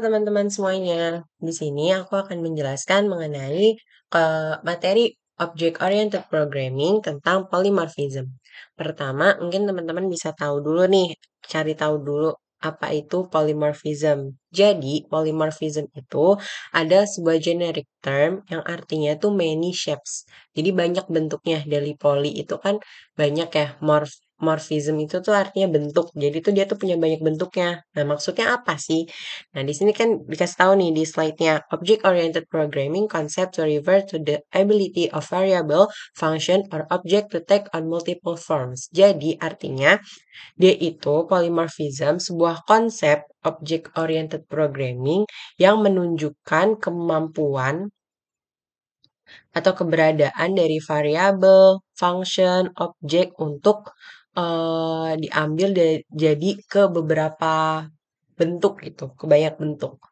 teman-teman semuanya. Di sini aku akan menjelaskan mengenai ke materi Object Oriented Programming tentang polymorphism. Pertama, mungkin teman-teman bisa tahu dulu nih, cari tahu dulu apa itu polymorphism. Jadi, polymorphism itu ada sebuah generic term yang artinya tuh many shapes. Jadi banyak bentuknya dari poli itu kan banyak ya morph morphism itu tuh artinya bentuk. Jadi tuh dia tuh punya banyak bentuknya. Nah, maksudnya apa sih? Nah, di sini kan dikasih tahu nih di slide-nya. Object oriented programming concept to refer to the ability of variable, function or object to take on multiple forms. Jadi artinya dia itu polymorphism sebuah konsep object oriented Object programming yang menunjukkan kemampuan atau keberadaan dari variabel, function, objek untuk uh, diambil de- jadi ke beberapa bentuk gitu, ke banyak bentuk.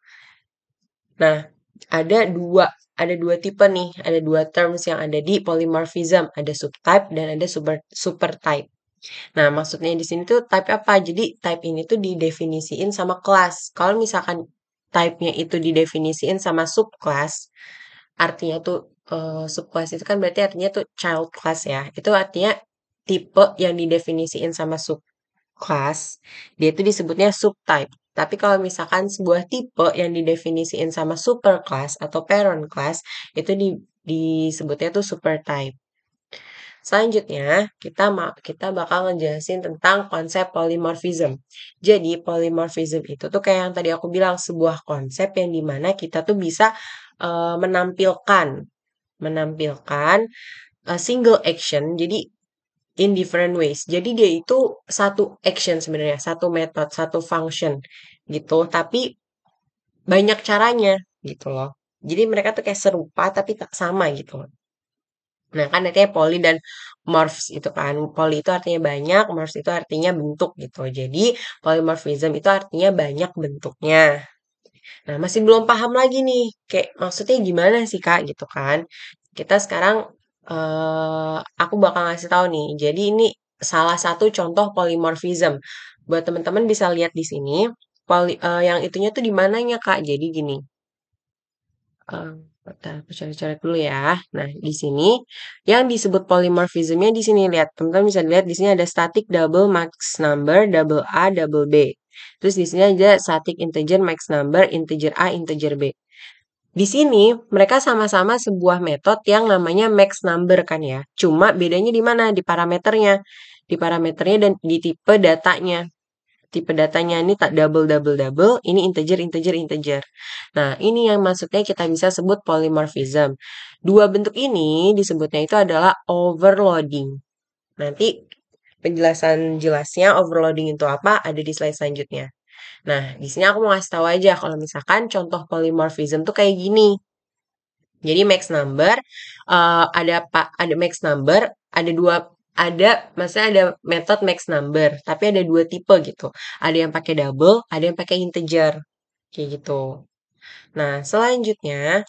Nah, ada dua ada dua tipe nih, ada dua terms yang ada di polymorphism, ada subtype dan ada super, super type. Nah, maksudnya di sini tuh type apa? Jadi type ini tuh didefinisiin sama kelas. Kalau misalkan type-nya itu didefinisiin sama subclass, artinya tuh uh, eh, subclass itu kan berarti artinya tuh child class ya. Itu artinya tipe yang didefinisiin sama subclass, dia itu disebutnya subtype. Tapi kalau misalkan sebuah tipe yang didefinisiin sama superclass atau parent class, itu di, disebutnya tuh supertype. Selanjutnya, kita kita bakal ngejelasin tentang konsep polymorphism. Jadi, polymorphism itu tuh kayak yang tadi aku bilang sebuah konsep yang dimana kita tuh bisa uh, menampilkan menampilkan uh, single action. Jadi in different ways. Jadi dia itu satu action sebenarnya, satu method, satu function gitu, tapi banyak caranya gitu loh. Jadi mereka tuh kayak serupa tapi tak sama gitu Nah, kan artinya poli dan morphs itu kan. Poli itu artinya banyak, morphs itu artinya bentuk gitu. Jadi, polymorphism itu artinya banyak bentuknya. Nah, masih belum paham lagi nih. Kayak maksudnya gimana sih, Kak, gitu kan. Kita sekarang uh, aku bakal ngasih tahu nih. Jadi, ini salah satu contoh polymorphism. Buat teman-teman bisa lihat di sini, poli, uh, yang itunya tuh di mananya, Kak. Jadi gini. Uh, Bentar, cari-cari dulu ya. Nah, di sini yang disebut polymorphismnya di sini lihat. Teman-teman bisa lihat di sini ada static double max number, double A, double B. Terus di sini ada static integer max number, integer A, integer B. Di sini mereka sama-sama sebuah metode yang namanya max number kan ya. Cuma bedanya di mana? Di parameternya. Di parameternya dan di tipe datanya tipe datanya ini tak double double double, ini integer integer integer. Nah, ini yang maksudnya kita bisa sebut polymorphism. Dua bentuk ini disebutnya itu adalah overloading. Nanti penjelasan jelasnya overloading itu apa ada di slide selanjutnya. Nah, di sini aku mau ngasih tahu aja kalau misalkan contoh polymorphism tuh kayak gini. Jadi max number uh, ada pak ada max number ada dua ada maksudnya ada method max number tapi ada dua tipe gitu ada yang pakai double ada yang pakai integer kayak gitu nah selanjutnya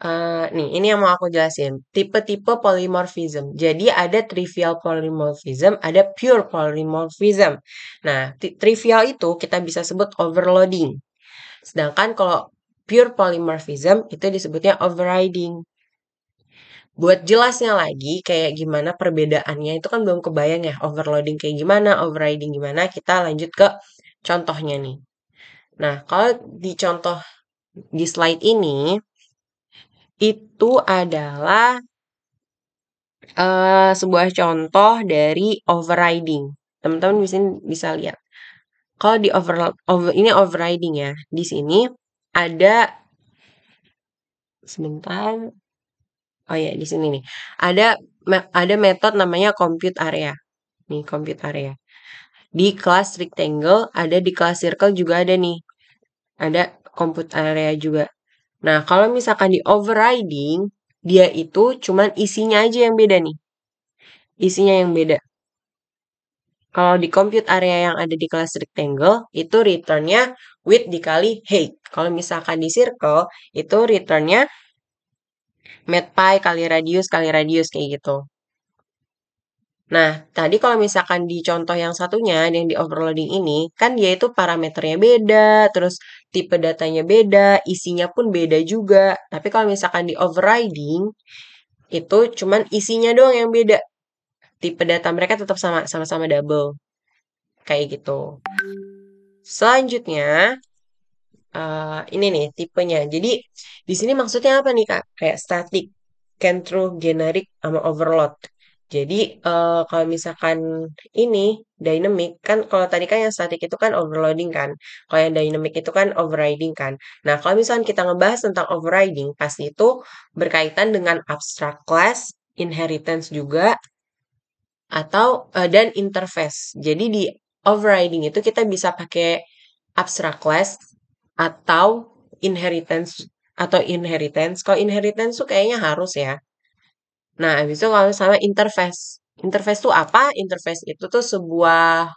uh, nih ini yang mau aku jelasin tipe-tipe polymorphism jadi ada trivial polymorphism ada pure polymorphism nah trivial itu kita bisa sebut overloading sedangkan kalau pure polymorphism itu disebutnya overriding buat jelasnya lagi kayak gimana perbedaannya itu kan belum kebayang ya overloading kayak gimana, overriding gimana. Kita lanjut ke contohnya nih. Nah, kalau di contoh di slide ini itu adalah uh, sebuah contoh dari overriding. Teman-teman bisa bisa lihat. Kalau di over, over ini overriding ya. Di sini ada sebentar Oh ya, di sini nih. Ada ada metode namanya compute area. Nih, compute area. Di kelas rectangle ada di kelas circle juga ada nih. Ada compute area juga. Nah, kalau misalkan di overriding, dia itu cuman isinya aja yang beda nih. Isinya yang beda. Kalau di compute area yang ada di kelas rectangle, itu returnnya width dikali height. Kalau misalkan di circle, itu returnnya pi kali radius kali radius kayak gitu. Nah, tadi kalau misalkan di contoh yang satunya, yang di overloading ini, kan dia itu parameternya beda, terus tipe datanya beda, isinya pun beda juga. Tapi kalau misalkan di overriding, itu cuman isinya doang yang beda. Tipe data mereka tetap sama, sama-sama double. Kayak gitu. Selanjutnya, uh, ini nih tipenya. Jadi di sini maksudnya apa nih Kak? Kayak static, can through generic sama overload. Jadi uh, kalau misalkan ini dynamic kan kalau tadi kan yang static itu kan overloading kan. Kalau yang dynamic itu kan overriding kan. Nah, kalau misalkan kita ngebahas tentang overriding pasti itu berkaitan dengan abstract class, inheritance juga atau uh, dan interface. Jadi di overriding itu kita bisa pakai abstract class atau inheritance atau inheritance. Kalau inheritance tuh kayaknya harus ya. Nah, abis itu kalau sama interface. Interface tuh apa? Interface itu tuh sebuah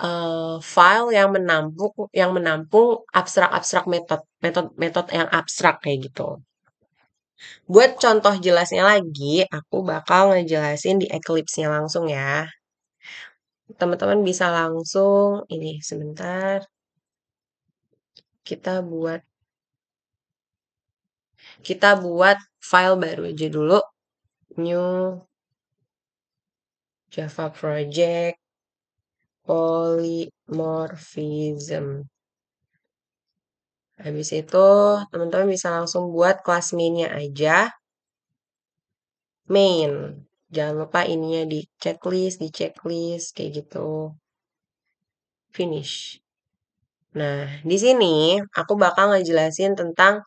uh, file yang menampung yang menampung abstrak-abstrak metode metode-metode yang abstrak kayak gitu. Buat contoh jelasnya lagi, aku bakal ngejelasin di Eclipse-nya langsung ya. Teman-teman bisa langsung ini sebentar kita buat kita buat file baru aja dulu new java project polymorphism habis itu teman-teman bisa langsung buat kelas mainnya aja main jangan lupa ininya di checklist di checklist kayak gitu finish Nah, di sini aku bakal ngejelasin tentang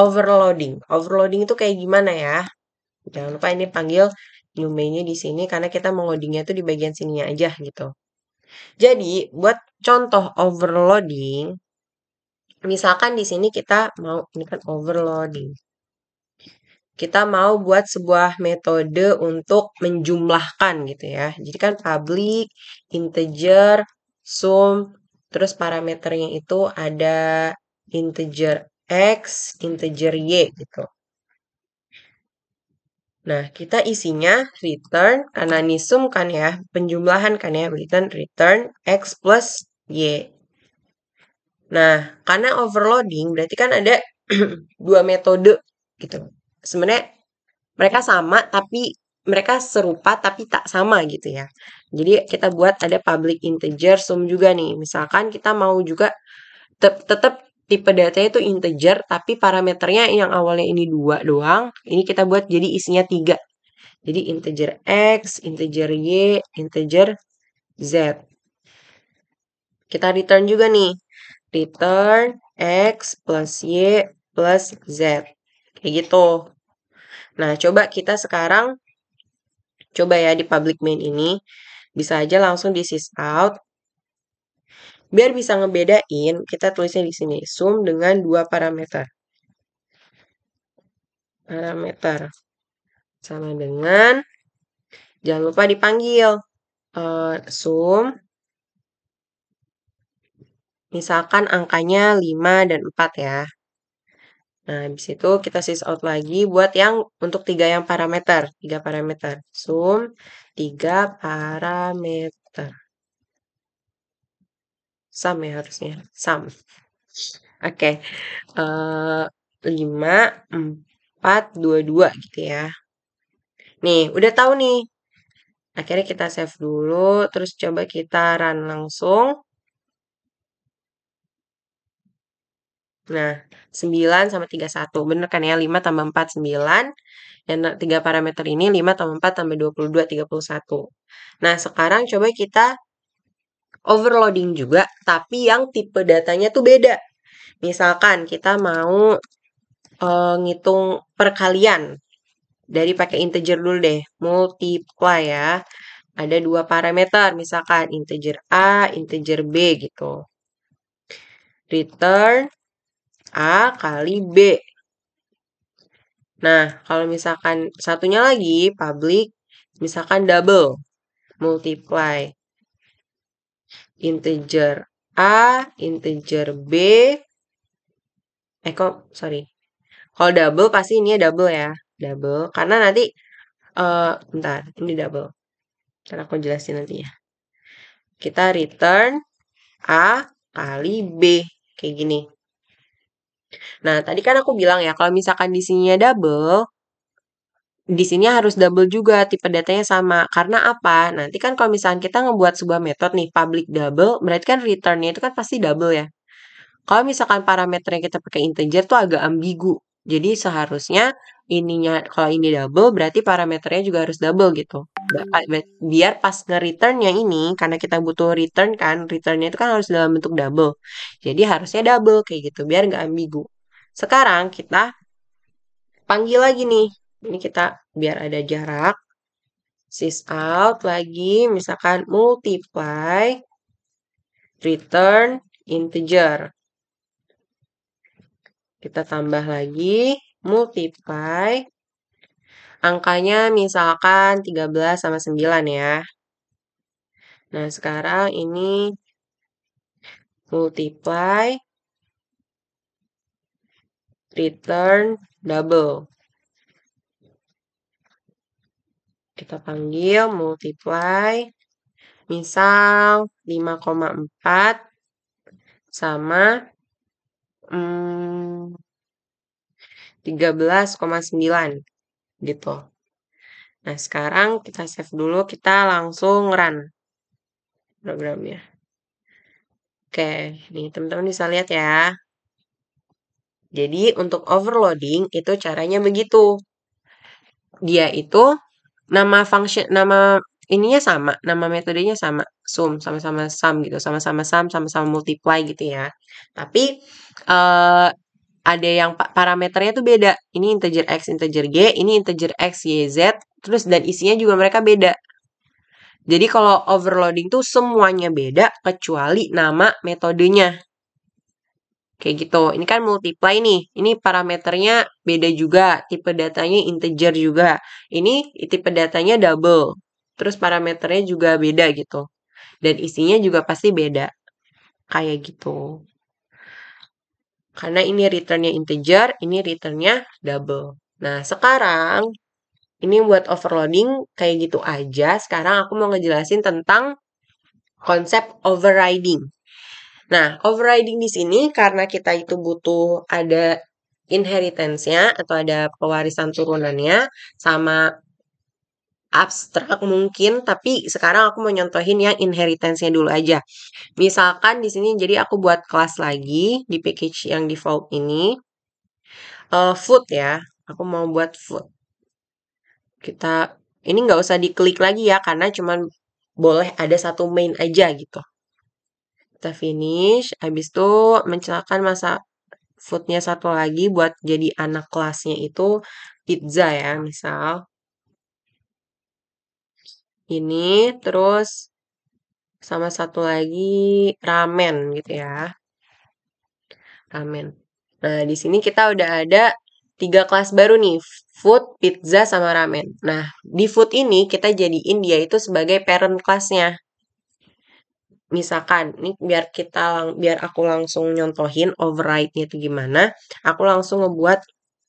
overloading. Overloading itu kayak gimana ya? Jangan lupa ini panggil domainnya di sini karena kita mengodingnya tuh di bagian sininya aja gitu. Jadi, buat contoh overloading, misalkan di sini kita mau ini kan overloading. Kita mau buat sebuah metode untuk menjumlahkan gitu ya. Jadi kan public, integer, sum, Terus parameternya itu ada integer X, integer Y gitu. Nah, kita isinya return, karena ini sum kan ya, penjumlahan kan ya, return, return X plus Y. Nah, karena overloading berarti kan ada dua metode gitu. Sebenarnya mereka sama tapi mereka serupa tapi tak sama gitu ya. Jadi kita buat ada public integer sum juga nih. Misalkan kita mau juga tetap, tetap tipe datanya itu integer tapi parameternya yang awalnya ini dua doang ini kita buat jadi isinya tiga jadi integer x integer y integer z kita return juga nih return x plus y plus z kayak gitu nah coba kita sekarang coba ya di public main ini bisa aja langsung di sys out. Biar bisa ngebedain, kita tulisnya di sini. Sum dengan dua parameter. Parameter. Sama dengan, jangan lupa dipanggil. Uh, sum Misalkan angkanya 5 dan 4 ya. Nah, habis itu kita sis out lagi buat yang untuk tiga yang parameter, tiga parameter. zoom tiga parameter. Sum ya harusnya, sum. Oke. Eh, lima empat dua dua gitu ya. Nih, udah tahu nih. Akhirnya kita save dulu, terus coba kita run langsung. Nah, 9 sama 31. Bener kan ya? 5 tambah 4, 9. Dan 3 parameter ini 5 tambah 4 tambah 22, 31. Nah, sekarang coba kita overloading juga, tapi yang tipe datanya tuh beda. Misalkan kita mau uh, ngitung perkalian. Dari pakai integer dulu deh. Multiply ya. Ada dua parameter, misalkan integer A, integer B gitu. Return A kali B. Nah, kalau misalkan satunya lagi public, misalkan double, multiply. Integer A, integer B, eh kok, sorry. Kalau double pasti ini double ya, double. Karena nanti, uh, bentar, ini double. Karena aku jelasin nantinya. Kita return A kali B, kayak gini. Nah, tadi kan aku bilang ya, kalau misalkan di sini double, di sini harus double juga tipe datanya sama. Karena apa? Nanti kan kalau misalkan kita ngebuat sebuah metode nih public double, berarti kan returnnya itu kan pasti double ya. Kalau misalkan parameter yang kita pakai integer tuh agak ambigu. Jadi seharusnya ininya kalau ini double berarti parameternya juga harus double gitu. Hmm. Biar pas nge-return ini karena kita butuh return kan, returnnya itu kan harus dalam bentuk double. Jadi harusnya double kayak gitu biar nggak ambigu. Sekarang kita panggil lagi nih. Ini kita biar ada jarak. Sis out lagi misalkan multiply return integer. Kita tambah lagi, multiply. Angkanya misalkan 13 sama 9 ya. Nah, sekarang ini multiply return double. Kita panggil multiply misal 5,4 sama hmm, 13,9 gitu. Nah, sekarang kita save dulu, kita langsung run programnya. Oke, ini teman-teman bisa lihat ya. Jadi untuk overloading itu caranya begitu. Dia itu nama function nama ininya sama, nama metodenya sama sum, sama-sama sum gitu, sama-sama sum, sama-sama multiply gitu ya. Tapi uh, ada yang parameternya tuh beda. Ini integer x, integer g ini integer x, y, z, terus dan isinya juga mereka beda. Jadi kalau overloading tuh semuanya beda kecuali nama metodenya. Kayak gitu. Ini kan multiply nih. Ini parameternya beda juga. Tipe datanya integer juga. Ini tipe datanya double. Terus parameternya juga beda gitu dan isinya juga pasti beda kayak gitu karena ini returnnya integer ini returnnya double nah sekarang ini buat overloading kayak gitu aja sekarang aku mau ngejelasin tentang konsep overriding nah overriding di sini karena kita itu butuh ada inheritance-nya atau ada pewarisan turunannya sama abstrak mungkin, tapi sekarang aku mau nyontohin yang inheritance-nya dulu aja. Misalkan di sini jadi aku buat kelas lagi di package yang default ini. Uh, food ya, aku mau buat food. Kita ini nggak usah diklik lagi ya, karena cuman boleh ada satu main aja gitu. Kita finish, habis itu mencelakan masa foodnya satu lagi buat jadi anak kelasnya itu pizza ya misal ini terus sama satu lagi ramen gitu ya. Ramen. Nah, di sini kita udah ada tiga kelas baru nih, food, pizza, sama ramen. Nah, di food ini kita jadiin dia itu sebagai parent kelasnya. Misalkan, ini biar kita biar aku langsung nyontohin override-nya itu gimana, aku langsung ngebuat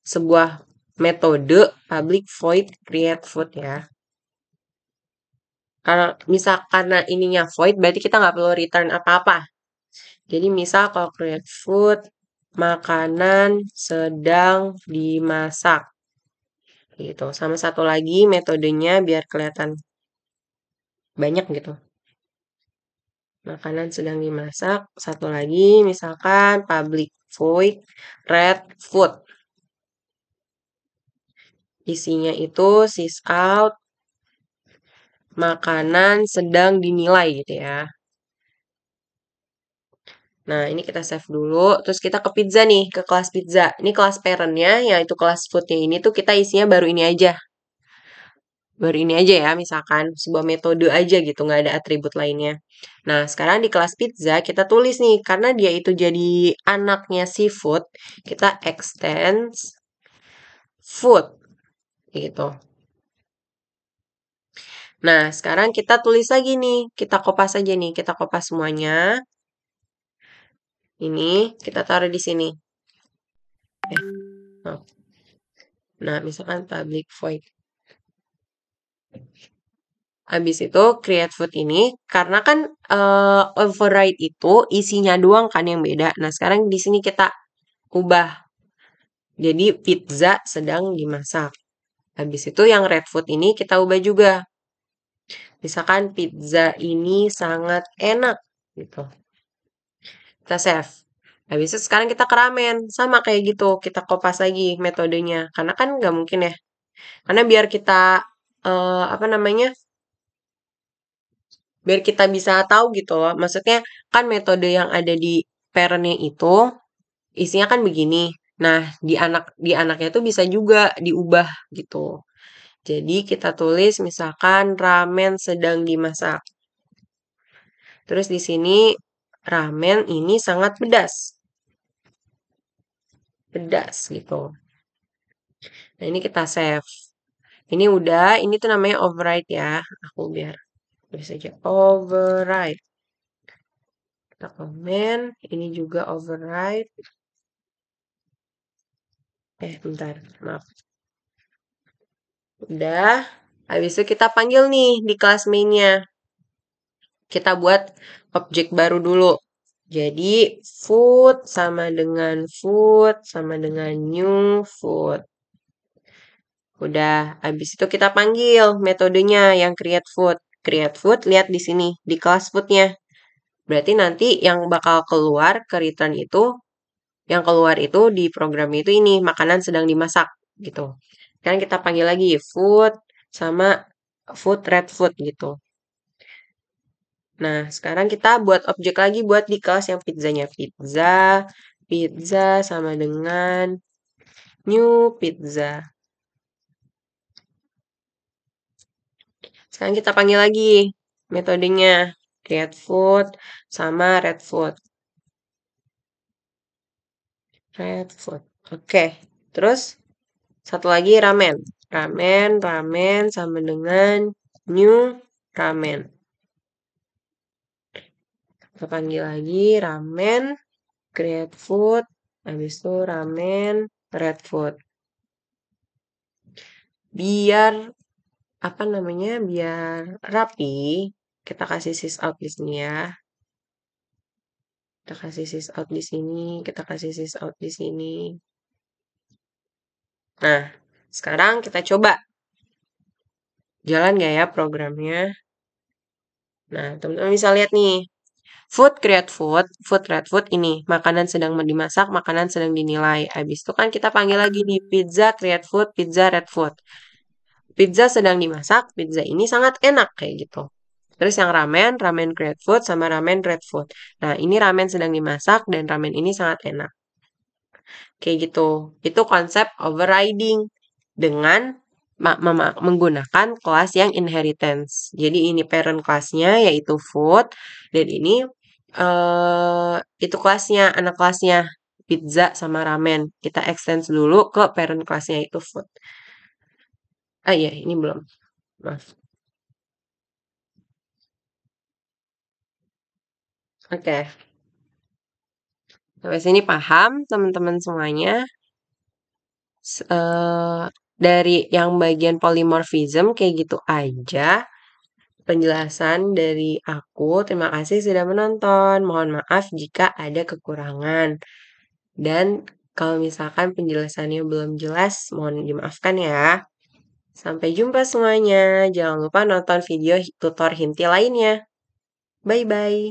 sebuah metode public void create food ya. Kalau misal karena ininya void, berarti kita nggak perlu return apa-apa. Jadi misal kalau create food, makanan sedang dimasak. Gitu. Sama satu lagi metodenya biar kelihatan banyak gitu. Makanan sedang dimasak. Satu lagi misalkan public void red food. Isinya itu sys out makanan sedang dinilai gitu ya. Nah, ini kita save dulu. Terus kita ke pizza nih, ke kelas pizza. Ini kelas parentnya, yaitu kelas foodnya ini tuh kita isinya baru ini aja. Baru ini aja ya, misalkan sebuah metode aja gitu, nggak ada atribut lainnya. Nah, sekarang di kelas pizza kita tulis nih, karena dia itu jadi anaknya seafood, kita extends food. Gitu. Nah, sekarang kita tulis lagi nih. Kita kopas aja nih. Kita kopas semuanya. Ini kita taruh di sini. Eh, nah, misalkan public void. Habis itu create food ini karena kan uh, override itu isinya doang kan yang beda. Nah, sekarang di sini kita ubah. Jadi pizza sedang dimasak. Habis itu yang red food ini kita ubah juga. Misalkan pizza ini sangat enak gitu. Kita save. Habis itu sekarang kita keramen Sama kayak gitu. Kita kopas lagi metodenya. Karena kan nggak mungkin ya. Karena biar kita, uh, apa namanya, biar kita bisa tahu gitu loh. Maksudnya kan metode yang ada di parentnya itu isinya kan begini. Nah, di anak di anaknya itu bisa juga diubah gitu. Jadi kita tulis misalkan ramen sedang dimasak. Terus di sini ramen ini sangat pedas. Pedas gitu. Nah ini kita save. Ini udah, ini tuh namanya override ya. Aku biar bisa aja override. Kita komen, ini juga override. Eh, bentar, maaf. Udah, habis itu kita panggil nih di kelas mainnya. Kita buat objek baru dulu. Jadi food sama dengan food sama dengan new food. Udah, habis itu kita panggil metodenya yang create food. Create food, lihat di sini, di kelas foodnya. Berarti nanti yang bakal keluar ke return itu, yang keluar itu di program itu ini, makanan sedang dimasak gitu. Sekarang kita panggil lagi food sama food red food gitu. Nah, sekarang kita buat objek lagi buat di kelas yang pizzanya. Pizza, pizza sama dengan new pizza. Sekarang kita panggil lagi metodenya Red food sama red food. Red food. Oke, terus satu lagi ramen. Ramen, ramen sama dengan new ramen. Kita panggil lagi ramen, great food, habis itu ramen, red food. Biar apa namanya? Biar rapi, kita kasih sis out di sini ya. Kita kasih sis out di sini, kita kasih sis out di sini. Nah, sekarang kita coba. Jalan nggak ya programnya? Nah, teman-teman bisa lihat nih. Food create food, food create food ini. Makanan sedang dimasak, makanan sedang dinilai. Habis itu kan kita panggil lagi nih, pizza create food, pizza red food. Pizza sedang dimasak, pizza ini sangat enak kayak gitu. Terus yang ramen, ramen create food sama ramen red food. Nah, ini ramen sedang dimasak dan ramen ini sangat enak. Kayak gitu. Itu konsep overriding dengan menggunakan kelas yang inheritance. Jadi ini parent kelasnya yaitu food dan ini uh, itu kelasnya anak kelasnya pizza sama ramen. Kita extend dulu ke parent kelasnya itu food. Ah iya, ini belum. Maaf. Oke. Okay. Sampai sini paham teman-teman semuanya? Uh, dari yang bagian polymorphism kayak gitu aja penjelasan dari aku. Terima kasih sudah menonton. Mohon maaf jika ada kekurangan. Dan kalau misalkan penjelasannya belum jelas, mohon dimaafkan ya. Sampai jumpa semuanya. Jangan lupa nonton video tutor Hinti lainnya. Bye-bye.